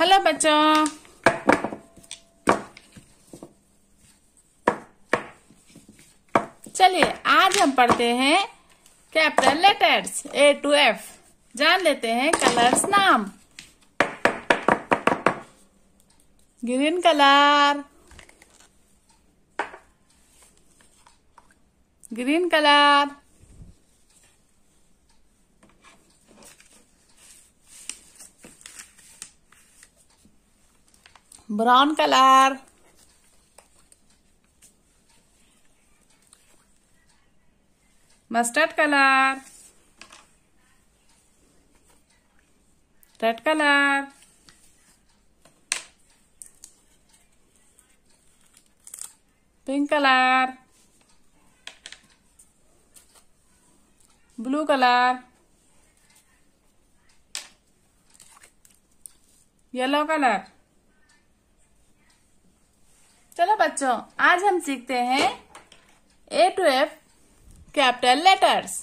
hello बच्चों चलिए आज हम पढ़ते हैं capital letters A to F जान लेते हैं कलर्स नाम green colour green colour brown colour mustard colour red colour pink colour blue colour yellow colour बच्चों आज हम सीखते हैं A to F capital letters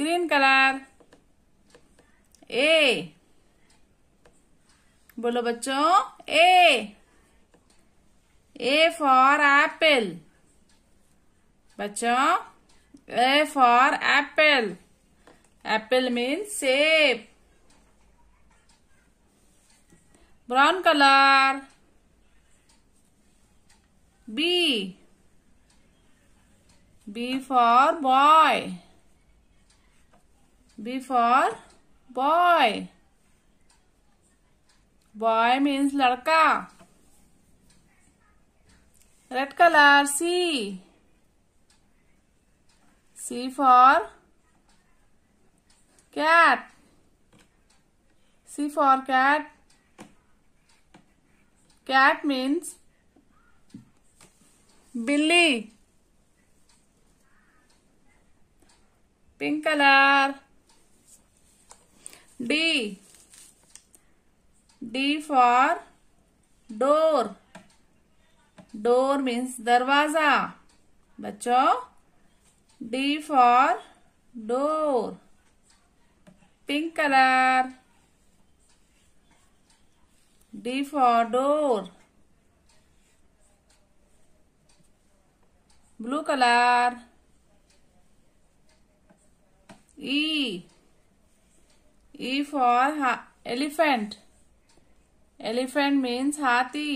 green colour A बोलो बच्चों ए ए फॉर एप्पल बच्चों A for apple apple means सेब brown color b b for boy b for boy boy means ladka red color c c for cat c for cat cat means billy pink color d d for door door means darwaza बच्चों d for door pink color D for door blue colour E E for elephant elephant means हाथी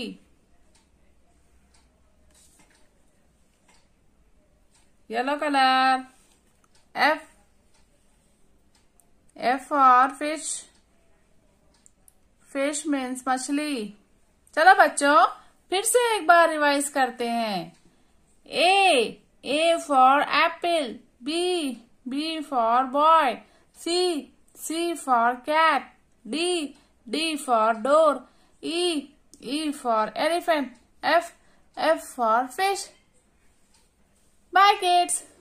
yellow colour F F for fish fish means मछली चलो बच्चों फिर से एक बार revise करते हैं A A for apple B B for boy C C for cat D D for door E E for elephant F F for fish bye kids